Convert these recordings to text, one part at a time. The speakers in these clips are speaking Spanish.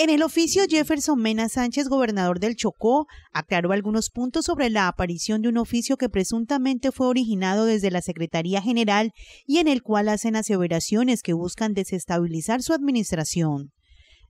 En el oficio, Jefferson Mena Sánchez, gobernador del Chocó, aclaró algunos puntos sobre la aparición de un oficio que presuntamente fue originado desde la Secretaría General y en el cual hacen aseveraciones que buscan desestabilizar su administración.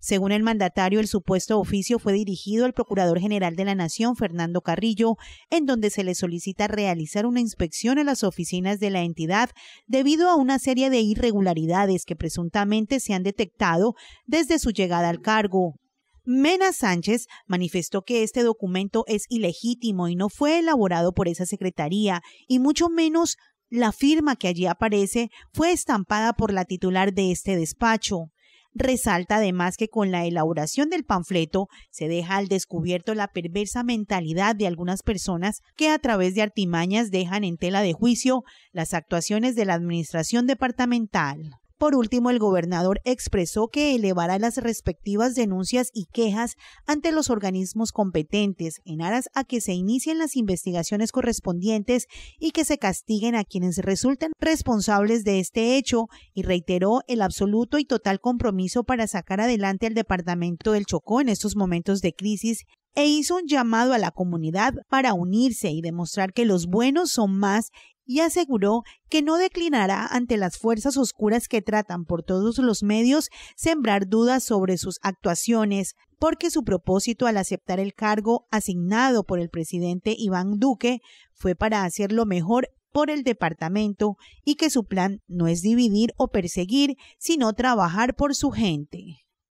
Según el mandatario, el supuesto oficio fue dirigido al Procurador General de la Nación, Fernando Carrillo, en donde se le solicita realizar una inspección a las oficinas de la entidad debido a una serie de irregularidades que presuntamente se han detectado desde su llegada al cargo. Mena Sánchez manifestó que este documento es ilegítimo y no fue elaborado por esa secretaría, y mucho menos la firma que allí aparece fue estampada por la titular de este despacho. Resalta además que con la elaboración del panfleto se deja al descubierto la perversa mentalidad de algunas personas que a través de artimañas dejan en tela de juicio las actuaciones de la Administración Departamental. Por último, el gobernador expresó que elevará las respectivas denuncias y quejas ante los organismos competentes en aras a que se inicien las investigaciones correspondientes y que se castiguen a quienes resulten responsables de este hecho y reiteró el absoluto y total compromiso para sacar adelante al departamento del Chocó en estos momentos de crisis e hizo un llamado a la comunidad para unirse y demostrar que los buenos son más y aseguró que no declinará ante las fuerzas oscuras que tratan por todos los medios sembrar dudas sobre sus actuaciones, porque su propósito al aceptar el cargo asignado por el presidente Iván Duque fue para hacer lo mejor por el departamento y que su plan no es dividir o perseguir, sino trabajar por su gente.